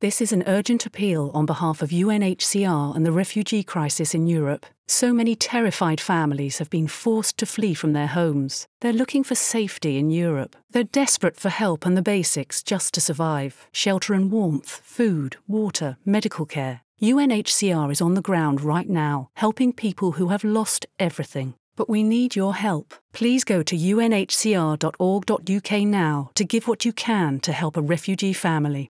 This is an urgent appeal on behalf of UNHCR and the refugee crisis in Europe. So many terrified families have been forced to flee from their homes. They're looking for safety in Europe. They're desperate for help and the basics just to survive shelter and warmth, food, water, medical care. UNHCR is on the ground right now, helping people who have lost everything. But we need your help. Please go to unhcr.org.uk now to give what you can to help a refugee family.